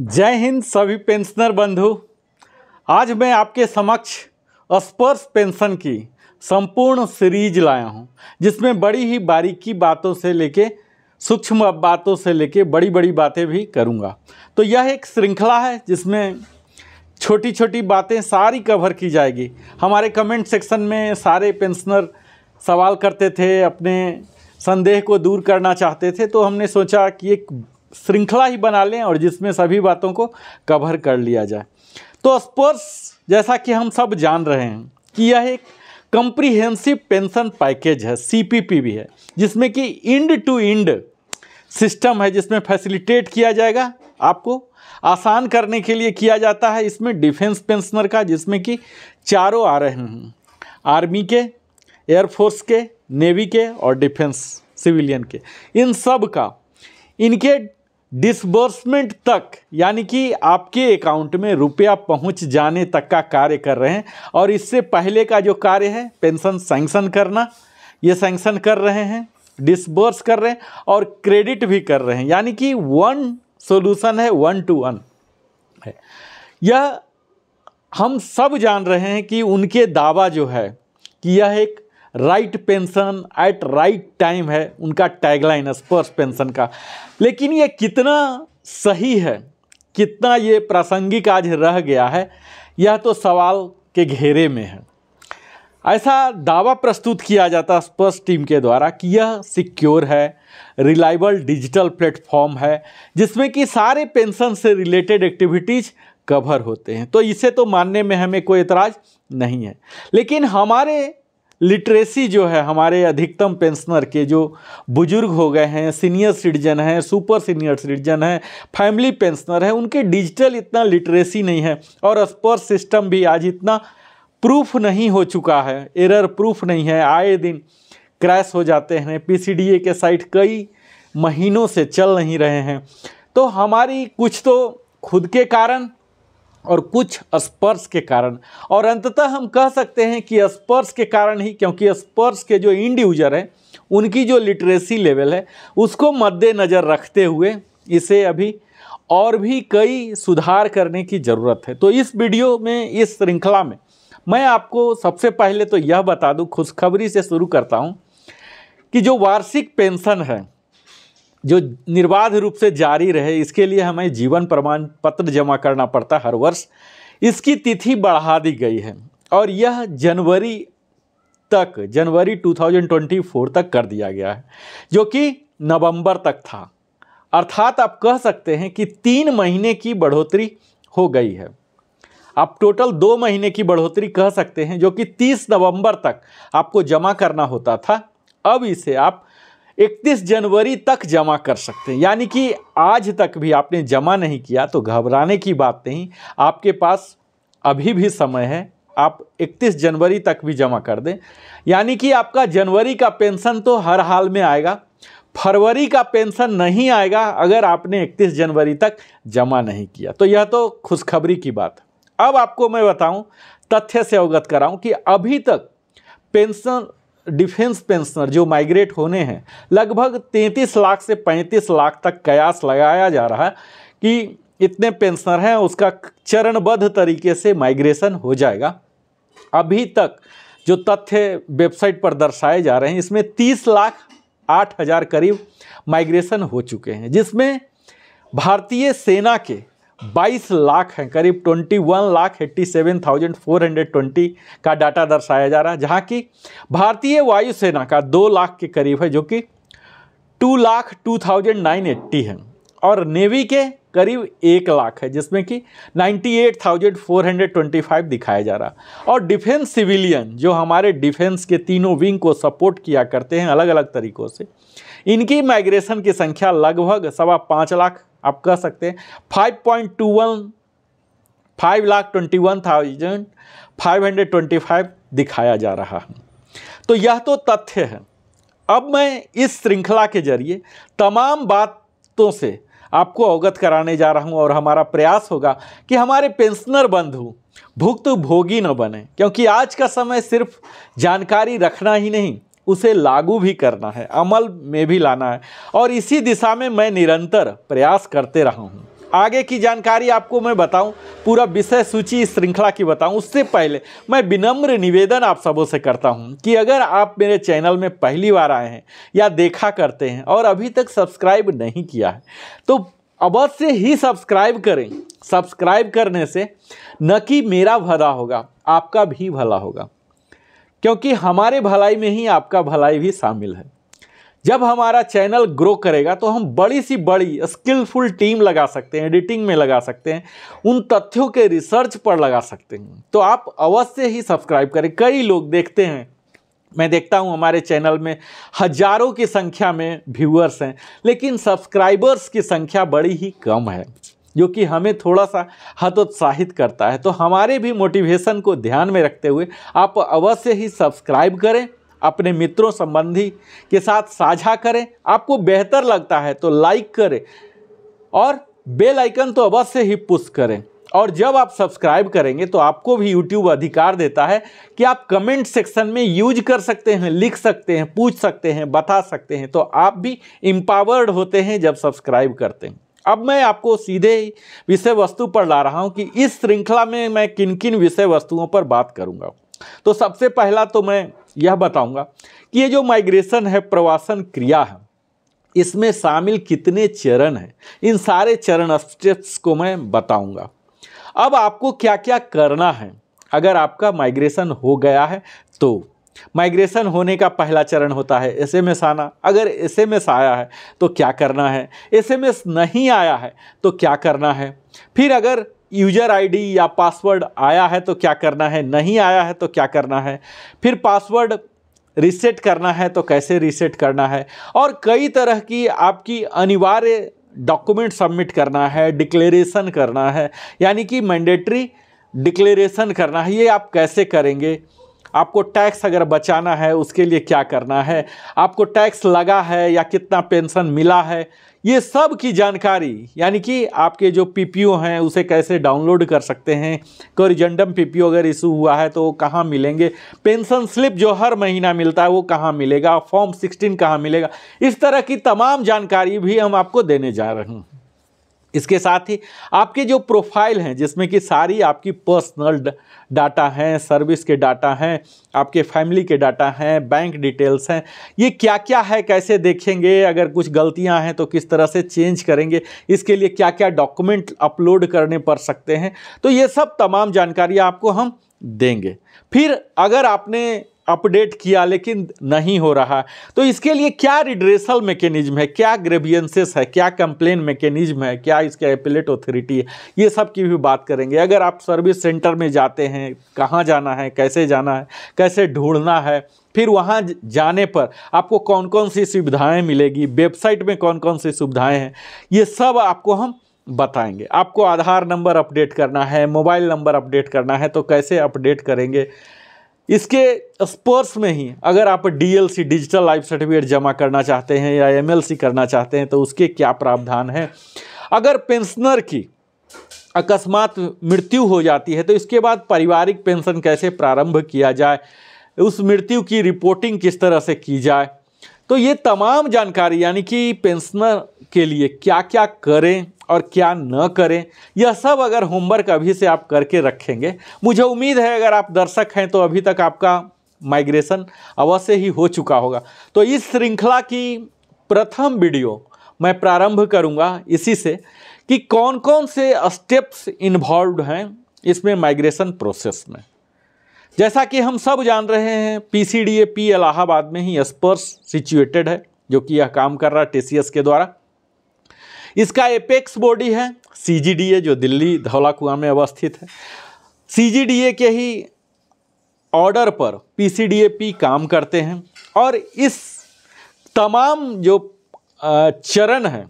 जय हिंद सभी पेंशनर बंधु आज मैं आपके समक्ष स्पर्श पेंशन की संपूर्ण सीरीज लाया हूं जिसमें बड़ी ही बारीकी बातों से लेके सूक्ष्म बातों से लेके बड़ी बड़ी बातें भी करूंगा तो यह एक श्रृंखला है जिसमें छोटी छोटी बातें सारी कवर की जाएगी हमारे कमेंट सेक्शन में सारे पेंशनर सवाल करते थे अपने संदेह को दूर करना चाहते थे तो हमने सोचा कि एक श्रृंखला ही बना लें और जिसमें सभी बातों को कवर कर लिया जाए तो स्पर्श जैसा कि हम सब जान रहे हैं कि यह एक कंप्रीहेंसिव पेंशन पैकेज है सीपीपी भी है जिसमें कि इंड टू इंड सिस्टम है जिसमें फैसिलिटेट किया जाएगा आपको आसान करने के लिए किया जाता है इसमें डिफेंस पेंशनर का जिसमें कि चारों आ रहे हैं आर्मी के एयरफोर्स के नेवी के और डिफेंस सिविलियन के इन सब का इनके डिसबर्समेंट तक यानी कि आपके अकाउंट में रुपया पहुंच जाने तक का कार्य कर रहे हैं और इससे पहले का जो कार्य है पेंशन सैंक्शन करना ये सैंक्शन कर रहे हैं डिसबर्स कर रहे हैं और क्रेडिट भी कर रहे हैं यानी कि वन सॉल्यूशन है वन टू वन है यह हम सब जान रहे हैं कि उनके दावा जो है कि यह एक right pension at right time है उनका टैगलाइन है स्पर्श पेंशन का लेकिन ये कितना सही है कितना ये प्रासंगिक आज रह गया है यह तो सवाल के घेरे में है ऐसा दावा प्रस्तुत किया जाता स्पर्श टीम के द्वारा कि यह सिक्योर है रिलायबल डिजिटल प्लेटफॉर्म है जिसमें कि सारे पेंशन से रिलेटेड एक्टिविटीज़ कवर होते हैं तो इसे तो मानने में हमें कोई एतराज़ नहीं है लेकिन हमारे लिटरेसी जो है हमारे अधिकतम पेंशनर के जो बुजुर्ग हो गए हैं सीनियर सिटीजन हैं सुपर सीनियर सिटीजन हैं फैमिली पेंशनर हैं उनके डिजिटल इतना लिटरेसी नहीं है और स्पर्श सिस्टम भी आज इतना प्रूफ नहीं हो चुका है एरर प्रूफ नहीं है आए दिन क्रैश हो जाते हैं पी के साइट कई महीनों से चल नहीं रहे हैं तो हमारी कुछ तो खुद के कारण और कुछ स्पर्श के कारण और अंततः हम कह सकते हैं कि स्पर्श के कारण ही क्योंकि स्पर्श के जो इंड यूजर हैं उनकी जो लिटरेसी लेवल है उसको मद्देनज़र रखते हुए इसे अभी और भी कई सुधार करने की ज़रूरत है तो इस वीडियो में इस श्रृंखला में मैं आपको सबसे पहले तो यह बता दूं खुशखबरी से शुरू करता हूं कि जो वार्षिक पेंशन है जो निर्बाध रूप से जारी रहे इसके लिए हमें जीवन प्रमाण पत्र जमा करना पड़ता हर वर्ष इसकी तिथि बढ़ा दी गई है और यह जनवरी तक जनवरी 2024 तक कर दिया गया है जो कि नवंबर तक था अर्थात आप कह सकते हैं कि तीन महीने की बढ़ोतरी हो गई है आप टोटल दो महीने की बढ़ोतरी कह सकते हैं जो कि 30 नवंबर तक आपको जमा करना होता था अब इसे आप इकतीस जनवरी तक जमा कर सकते हैं यानी कि आज तक भी आपने जमा नहीं किया तो घबराने की बात नहीं आपके पास अभी भी समय है आप 31 जनवरी तक भी जमा कर दें यानी कि आपका जनवरी का पेंशन तो हर हाल में आएगा फरवरी का पेंशन नहीं आएगा अगर आपने 31 जनवरी तक जमा नहीं किया तो यह तो खुशखबरी की बात अब आपको मैं बताऊं तथ्य से अवगत कराऊं कि अभी तक पेंशन डिफेंस पेंशनर जो माइग्रेट होने हैं लगभग 33 लाख से 35 लाख तक कयास लगाया जा रहा है कि इतने पेंशनर हैं उसका चरणबद्ध तरीके से माइग्रेशन हो जाएगा अभी तक जो तथ्य वेबसाइट पर दर्शाए जा रहे हैं इसमें 30 लाख आठ हज़ार करीब माइग्रेशन हो चुके हैं जिसमें भारतीय सेना के 22 लाख हैं करीब 21 lakh eighty seven thousand four hundred twenty का डाटा दर्शाया जा रहा है जहाँ की भारतीय वायुसेना का दो लाख के करीब है जो कि two lakh two thousand nine eighty है और नेवी के करीब एक लाख है जिसमें कि 98,425 दिखाया जा रहा और डिफेंस सिविलियन जो हमारे डिफेंस के तीनों विंग को सपोर्ट किया करते हैं अलग अलग तरीक़ों से इनकी माइग्रेशन की संख्या लगभग सवा पाँच लाख आप कह सकते हैं five point two one five lakh twenty one thousand five hundred twenty five दिखाया जा रहा है तो यह तो तथ्य है अब मैं इस श्रृंखला के जरिए तमाम बातों से आपको अवगत कराने जा रहा हूं और हमारा प्रयास होगा कि हमारे पेंशनर बंधु भुक्त भोगी न बने क्योंकि आज का समय सिर्फ जानकारी रखना ही नहीं उसे लागू भी करना है अमल में भी लाना है और इसी दिशा में मैं निरंतर प्रयास करते रहा हूँ आगे की जानकारी आपको मैं बताऊं पूरा विषय सूची इस श्रृंखला की बताऊं उससे पहले मैं विनम्र निवेदन आप सबों से करता हूं कि अगर आप मेरे चैनल में पहली बार आए हैं या देखा करते हैं और अभी तक सब्सक्राइब नहीं किया है तो अवश्य ही सब्सक्राइब करें सब्सक्राइब करने से न कि मेरा भला होगा आपका भी भला होगा क्योंकि हमारे भलाई में ही आपका भलाई भी शामिल है जब हमारा चैनल ग्रो करेगा तो हम बड़ी सी बड़ी स्किलफुल टीम लगा सकते हैं एडिटिंग में लगा सकते हैं उन तथ्यों के रिसर्च पर लगा सकते हैं तो आप अवश्य ही सब्सक्राइब करें कई लोग देखते हैं मैं देखता हूं हमारे चैनल में हजारों की संख्या में व्यूअर्स हैं लेकिन सब्सक्राइबर्स की संख्या बड़ी ही कम है जो कि हमें थोड़ा सा हतोत्साहित करता है तो हमारे भी मोटिवेशन को ध्यान में रखते हुए आप अवश्य ही सब्सक्राइब करें अपने मित्रों संबंधी के साथ साझा करें आपको बेहतर लगता है तो लाइक करें और बेल आइकन तो अवश्य ही पुश करें और जब आप सब्सक्राइब करेंगे तो आपको भी यूट्यूब अधिकार देता है कि आप कमेंट सेक्शन में यूज कर सकते हैं लिख सकते हैं पूछ सकते हैं बता सकते हैं तो आप भी इम्पावर्ड होते हैं जब सब्सक्राइब करते हैं अब मैं आपको सीधे विषय वस्तु पर ला रहा हूं कि इस श्रृंखला में मैं किन किन विषय वस्तुओं पर बात करूंगा तो सबसे पहला तो मैं यह बताऊंगा कि ये जो माइग्रेशन है प्रवासन क्रिया है इसमें शामिल कितने चरण हैं इन सारे चरण स्टेप्स को मैं बताऊंगा अब आपको क्या क्या करना है अगर आपका माइग्रेशन हो गया है तो माइग्रेशन होने का पहला चरण होता है एस एम एस आना अगर एस एम एस आया है तो क्या करना है एस एम एस नहीं आया है तो क्या करना है फिर अगर यूजर आईडी या पासवर्ड आया है तो क्या करना है नहीं आया है तो क्या करना है फिर पासवर्ड रीसेट करना है तो कैसे रीसेट करना है और कई तरह की आपकी अनिवार्य डॉक्यूमेंट सबमिट करना है डिक्लेरेशन करना है यानी कि मैंडेटरी डिक्लेरेशन करना है ये आप कैसे करेंगे आपको टैक्स अगर बचाना है उसके लिए क्या करना है आपको टैक्स लगा है या कितना पेंशन मिला है ये सब की जानकारी यानी कि आपके जो पीपीओ हैं उसे कैसे डाउनलोड कर सकते हैं कोरिजेंडम पीपीओ अगर इशू हुआ है तो वो कहाँ मिलेंगे पेंशन स्लिप जो हर महीना मिलता है वो कहाँ मिलेगा फॉर्म सिक्सटीन कहाँ मिलेगा इस तरह की तमाम जानकारी भी हम आपको देने जा रहे हैं इसके साथ ही आपके जो प्रोफाइल हैं जिसमें कि सारी आपकी पर्सनल डाटा हैं सर्विस के डाटा हैं आपके फैमिली के डाटा हैं बैंक डिटेल्स हैं ये क्या क्या है कैसे देखेंगे अगर कुछ गलतियां हैं तो किस तरह से चेंज करेंगे इसके लिए क्या क्या डॉक्यूमेंट अपलोड करने पड़ सकते हैं तो ये सब तमाम जानकारी आपको हम देंगे फिर अगर आपने अपडेट किया लेकिन नहीं हो रहा तो इसके लिए क्या रिड्रेसल मैकेनिज्म है क्या ग्रेवियंसेस है क्या कंप्लेन मैकेनिज्म है क्या इसके एपिलेट ऑथोरिटी है ये सब की भी बात करेंगे अगर आप सर्विस सेंटर में जाते हैं कहाँ जाना है कैसे जाना है कैसे ढूंढना है फिर वहाँ जाने पर आपको कौन कौन सी सुविधाएँ मिलेगी वेबसाइट में कौन कौन सी सुविधाएँ हैं ये सब आपको हम बताएंगे आपको आधार नंबर अपडेट करना है मोबाइल नंबर अपडेट करना है तो कैसे अपडेट करेंगे इसके स्पर्श में ही अगर आप डीएलसी डिजिटल लाइफ सर्टिफिकेट जमा करना चाहते हैं या एमएलसी करना चाहते हैं तो उसके क्या प्रावधान हैं अगर पेंशनर की अकस्मात मृत्यु हो जाती है तो इसके बाद पारिवारिक पेंशन कैसे प्रारंभ किया जाए उस मृत्यु की रिपोर्टिंग किस तरह से की जाए तो ये तमाम जानकारी यानी कि पेंशनर के लिए क्या क्या करें और क्या न करें यह सब अगर होमवर्क अभी से आप करके रखेंगे मुझे उम्मीद है अगर आप दर्शक हैं तो अभी तक आपका माइग्रेशन अवश्य ही हो चुका होगा तो इस श्रृंखला की प्रथम वीडियो मैं प्रारंभ करूंगा इसी से कि कौन कौन से स्टेप्स इन्वॉल्व हैं इसमें माइग्रेशन प्रोसेस में जैसा कि हम सब जान रहे हैं P C D A P Allahabad में ही स्पर्स सिचुएटेड है जो कि यह काम कर रहा है टी के द्वारा इसका एपेक्स बॉडी है सीजीडीए जो दिल्ली धौला कुआ में अवस्थित है सीजीडीए के ही ऑर्डर पर पीसीडीएपी काम करते हैं और इस तमाम जो चरण है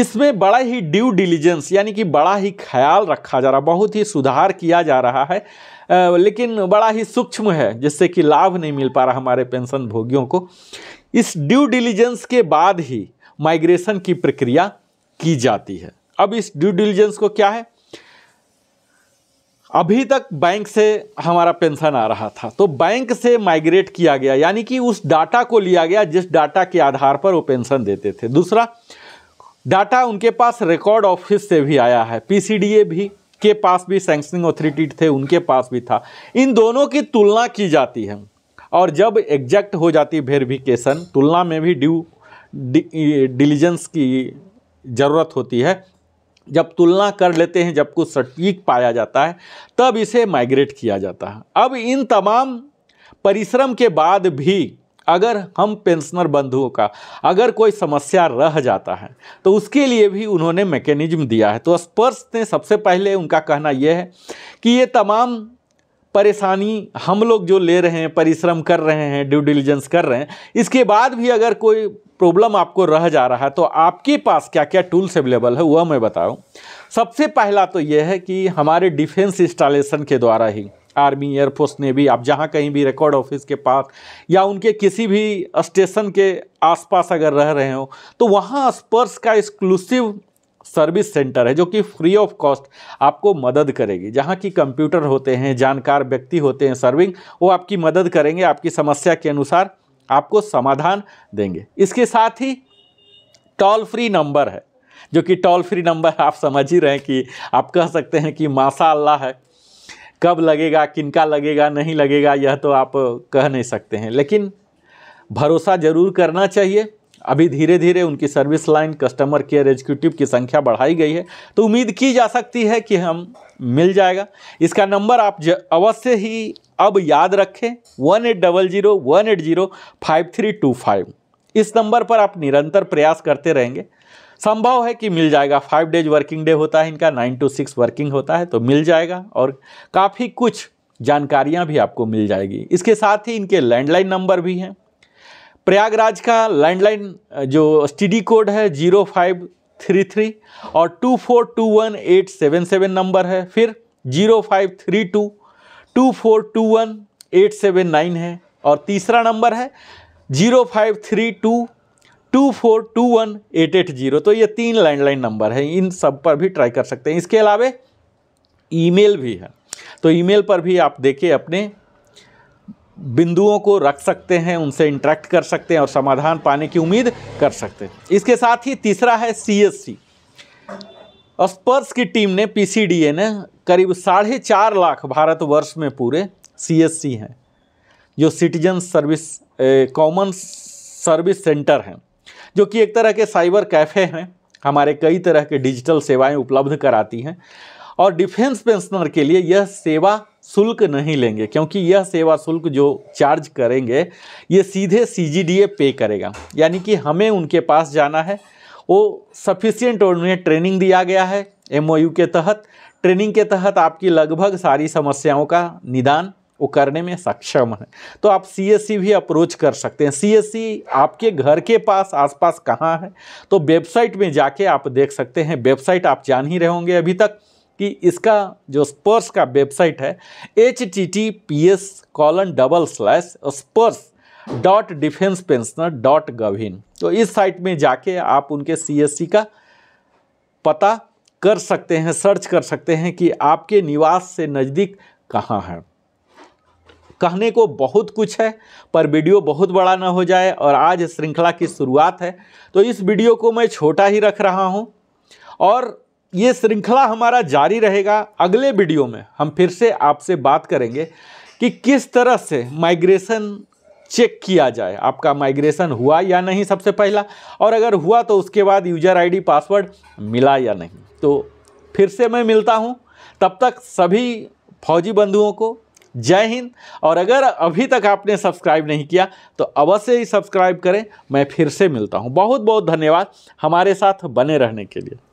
इसमें बड़ा ही ड्यू डिलीजेंस यानी कि बड़ा ही ख्याल रखा जा रहा बहुत ही सुधार किया जा रहा है लेकिन बड़ा ही सूक्ष्म है जिससे कि लाभ नहीं मिल पा रहा हमारे पेंशन भोगियों को इस ड्यू डिलीजेंस के बाद ही माइग्रेशन की प्रक्रिया की जाती है अब इस ड्यू डिलीजेंस को क्या है अभी तक बैंक से हमारा पेंशन आ रहा था तो बैंक से माइग्रेट किया गया यानी कि उस डाटा को लिया गया जिस डाटा के आधार पर वो पेंशन देते थे दूसरा डाटा उनके पास रिकॉर्ड ऑफिस से भी आया है पीसीडीए भी के पास भी सैंक्शनिंग अथॉरिटी थे उनके पास भी था इन दोनों की तुलना की जाती है और जब एग्जैक्ट हो जाती वेरिफिकेशन तुलना में भी ड्यू डिलीजेंस की ज़रूरत होती है जब तुलना कर लेते हैं जब कुछ सटीक पाया जाता है तब इसे माइग्रेट किया जाता है अब इन तमाम परिश्रम के बाद भी अगर हम पेंशनर बंधुओं का अगर कोई समस्या रह जाता है तो उसके लिए भी उन्होंने मैकेनिज्म दिया है तो स्पर्श ने सबसे पहले उनका कहना यह है कि ये तमाम परेशानी हम लोग जो ले रहे हैं परिश्रम कर रहे हैं ड्यू डिलीजेंस कर रहे हैं इसके बाद भी अगर कोई प्रॉब्लम आपको रह जा रहा है तो आपके पास क्या क्या टूल्स अवेलेबल है वह मैं बताऊं सबसे पहला तो यह है कि हमारे डिफेंस इंस्टॉलेशन के द्वारा ही आर्मी एयरफोर्स ने भी आप जहाँ कहीं भी रिकॉर्ड ऑफिस के पास या उनके किसी भी स्टेशन के आसपास अगर रह रहे हो तो वहाँ स्पर्श का एक्सक्लूसिव सर्विस सेंटर है जो कि फ्री ऑफ कॉस्ट आपको मदद करेगी जहाँ की कंप्यूटर होते हैं जानकार व्यक्ति होते हैं सर्विंग वो आपकी मदद करेंगे आपकी समस्या के अनुसार आपको समाधान देंगे इसके साथ ही टोल फ्री नंबर है जो कि टोल फ्री नंबर आप समझ ही रहे हैं कि आप कह सकते हैं कि माशा अल्लाह है कब लगेगा किनका लगेगा नहीं लगेगा यह तो आप कह नहीं सकते हैं लेकिन भरोसा ज़रूर करना चाहिए अभी धीरे धीरे उनकी service line customer care executive की संख्या बढ़ाई गई है तो उम्मीद की जा सकती है कि हम मिल जाएगा इसका नंबर आप अवश्य ही अब याद रखें one eight double zero one eight zero five three two five इस नंबर पर आप निरंतर प्रयास करते रहेंगे संभव है कि मिल जाएगा फाइव डेज वर्किंग डे होता है इनका नाइन टू सिक्स वर्किंग होता है तो मिल जाएगा और काफ़ी कुछ जानकारियाँ भी आपको मिल जाएगी इसके साथ ही इनके लैंडलाइन नंबर भी हैं प्रयागराज का लैंडलाइन जो स्टीडी कोड है जीरो फाइव थ्री थ्री और two four two one eight seven seven number है फिर zero five three two two four two one eight seven nine है और तीसरा नंबर है zero five three two two four two one eight eight zero तो ये तीन landline number है इन सब पर भी ट्राई कर सकते हैं इसके अलावा ईमेल भी है तो ईमेल पर भी आप देखें अपने बिंदुओं को रख सकते हैं उनसे इंटरेक्ट कर सकते हैं और समाधान पाने की उम्मीद कर सकते हैं इसके साथ ही तीसरा है सी एस सी स्पर्स की टीम ने पी सी डी ए ने करीब साढ़े चार लाख भारतवर्ष में पूरे सी एस सी हैं जो citizen service common service centre हैं जो कि एक तरह के साइबर कैफ़े हैं हमारे कई तरह के डिजिटल सेवाएं उपलब्ध कराती हैं और डिफेंस पेंशनर के लिए यह सेवा शुल्क नहीं लेंगे क्योंकि यह सेवा शुल्क जो चार्ज करेंगे ये सीधे सी पे करेगा यानी कि हमें उनके पास जाना है वो सफिशियंट और उन्हें ट्रेनिंग दिया गया है एम के तहत ट्रेनिंग के तहत आपकी लगभग सारी समस्याओं का निदान वो करने में सक्षम है तो आप सी भी अप्रोच कर सकते हैं सी आपके घर के पास आसपास कहाँ है तो वेबसाइट में जाके आप देख सकते हैं वेबसाइट आप जान ही रहे होंगे अभी तक कि इसका जो स्पर्स का वेबसाइट है H T T P S colon double slash Sparsh dot defence pensioner dot gov in तो इस साइट में जाके आप उनके सी का पता कर सकते हैं सर्च कर सकते हैं कि आपके निवास से नज़दीक कहाँ है कहने को बहुत कुछ है पर वीडियो बहुत बड़ा ना हो जाए और आज श्रृंखला की शुरुआत है तो इस वीडियो को मैं छोटा ही रख रहा हूँ और ये श्रृंखला हमारा जारी रहेगा अगले वीडियो में हम फिर से आपसे बात करेंगे कि किस तरह से माइग्रेशन चेक किया जाए आपका माइग्रेशन हुआ या नहीं सबसे पहला और अगर हुआ तो उसके बाद यूजर आईडी पासवर्ड मिला या नहीं तो फिर से मैं मिलता हूँ तब तक सभी फौजी बंधुओं को जय हिंद और अगर अभी तक आपने सब्सक्राइब नहीं किया तो अवश्य ही सब्सक्राइब करें मैं फिर से मिलता हूँ बहुत बहुत धन्यवाद हमारे साथ बने रहने के लिए